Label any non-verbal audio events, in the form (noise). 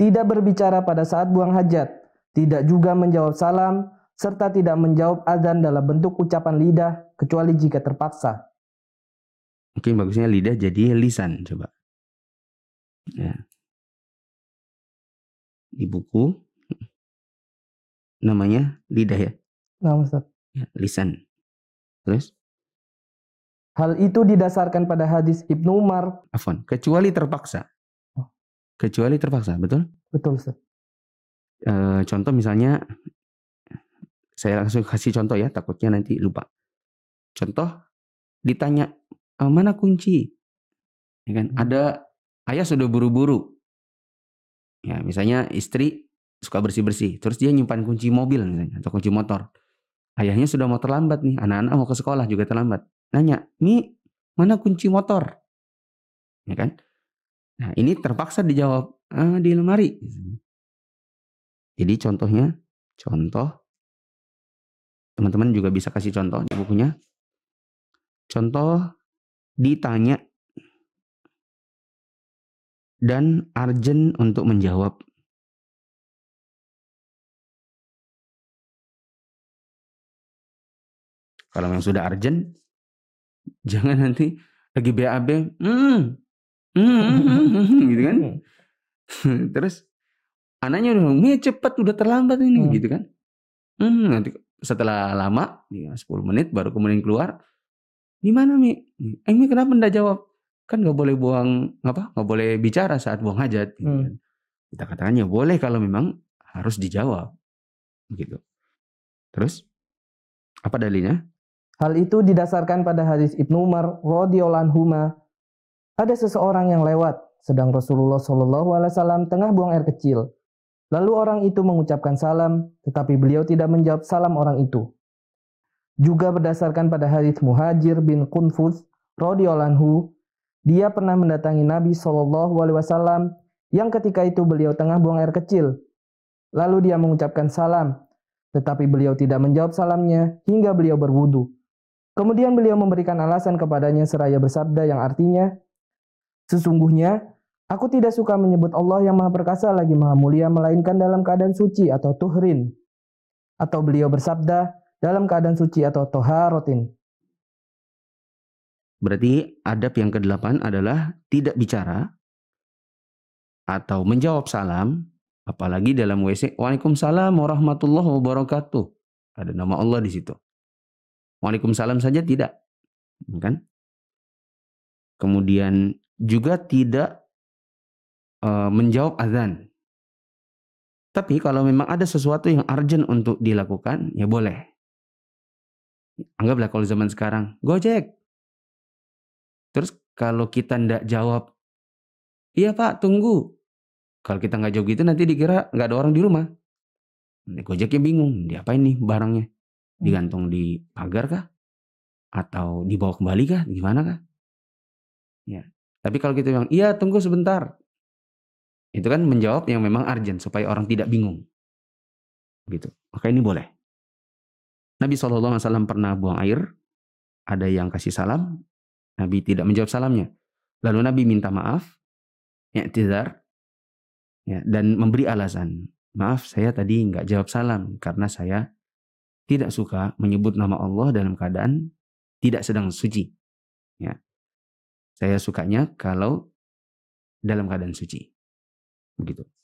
tidak berbicara pada saat buang hajat, tidak juga menjawab salam, serta tidak menjawab azan dalam bentuk ucapan lidah kecuali jika terpaksa. Mungkin bagusnya lidah jadi lisan coba. Ya. Di buku namanya lidah ya. Nah, Ustaz. Ya, lisan. Terus Hal itu didasarkan pada hadis Ibnu Umar. Afon, kecuali terpaksa kecuali terpaksa, betul? Betul, Ustaz. E, contoh misalnya, saya langsung kasih contoh ya, takutnya nanti lupa. Contoh, ditanya, e, mana kunci? Ya kan? Hmm. Ada, ayah sudah buru-buru. Ya, misalnya istri suka bersih-bersih, terus dia nyimpan kunci mobil misalnya, atau kunci motor. Ayahnya sudah mau terlambat nih, anak-anak mau ke sekolah juga terlambat. Nanya, Mi, mana kunci motor? Ya kan? Nah, ini terpaksa dijawab ah, di lemari. Jadi contohnya, contoh teman-teman juga bisa kasih contoh di bukunya. Contoh ditanya dan arjen untuk menjawab. Kalau yang sudah arjen (laughs) jangan nanti lagi BAB, hmm, Hmm, hmm, hmm, gitu kan. (laughs) Terus anaknya udah ngomong, cepat udah terlambat ini hmm. gitu kan. Hmm, nanti setelah lama, ya 10 menit baru kemudian keluar. Di mana Mi? Eh Mi kenapa ndak jawab? Kan nggak boleh buang apa? Nggak boleh bicara saat buang hajat. Gitu hmm. Kan. Kita katanya boleh kalau memang harus dijawab. gitu Terus apa dalinya Hal itu didasarkan pada hadis Ibnu Umar radhiyallahu ada seseorang yang lewat, sedang Rasulullah Shallallahu Alaihi Wasallam tengah buang air kecil. Lalu orang itu mengucapkan salam, tetapi beliau tidak menjawab salam orang itu. Juga berdasarkan pada hadis Muhajir bin Kunfuz Rodiolanhu, dia pernah mendatangi Nabi Shallallahu alaihi wasallam yang ketika itu beliau tengah buang air kecil. Lalu dia mengucapkan salam, tetapi beliau tidak menjawab salamnya hingga beliau berwudu. Kemudian beliau memberikan alasan kepadanya seraya bersabda yang artinya, Sesungguhnya, aku tidak suka menyebut Allah yang maha perkasa lagi maha mulia, melainkan dalam keadaan suci atau tuhrin. Atau beliau bersabda, dalam keadaan suci atau toharotin. Berarti adab yang kedelapan adalah tidak bicara atau menjawab salam, apalagi dalam WC, Waalaikumsalam warahmatullahi wabarakatuh. Ada nama Allah di situ. Waalaikumsalam saja tidak. Kan? Kemudian juga tidak uh, menjawab azan. Tapi kalau memang ada sesuatu yang urgent untuk dilakukan, ya boleh. Anggaplah kalau zaman sekarang, Gojek. Terus kalau kita tidak jawab, iya pak tunggu. Kalau kita nggak jawab gitu nanti dikira nggak ada orang di rumah. Gojeknya bingung, diapain nih barangnya? Hmm. Digantung di pagar kah? Atau dibawa kembali kah? Gimana kah? Ya. Tapi kalau kita bilang, iya tunggu sebentar. Itu kan menjawab yang memang urgent supaya orang tidak bingung. Gitu. Maka ini boleh. Nabi SAW pernah buang air. Ada yang kasih salam. Nabi tidak menjawab salamnya. Lalu Nabi minta maaf. Ya, tizar, Ya, dan memberi alasan. Maaf, saya tadi nggak jawab salam karena saya tidak suka menyebut nama Allah dalam keadaan tidak sedang suci. Ya, saya sukanya kalau dalam keadaan suci. Begitu.